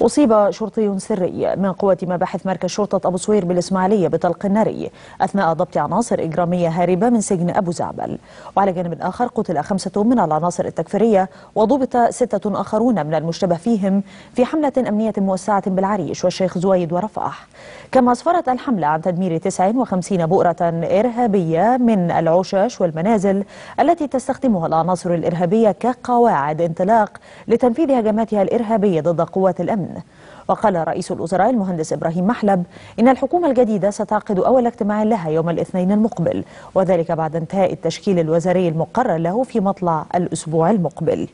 أصيب شرطي سري من قوة مباحث مركز شرطة أبو سوير بالإسماعيلية بطلق ناري أثناء ضبط عناصر إجرامية هاربة من سجن أبو زعبل وعلى جانب آخر قتل خمسة من العناصر التكفيرية وضبط ستة آخرون من المشتبه فيهم في حملة أمنية موسعة بالعريش والشيخ زويد ورفح كما أسفرت الحملة عن تدمير 59 بؤرة إرهابية من العشاش والمنازل التي تستخدمها العناصر الإرهابية كقواعد انطلاق لتنفيذ هجماتها الإرهابية ضد قوات الأمن الأمن وقال رئيس الوزراء المهندس إبراهيم محلب إن الحكومة الجديدة ستعقد أول اجتماع لها يوم الاثنين المقبل وذلك بعد انتهاء التشكيل الوزاري المقرر له في مطلع الأسبوع المقبل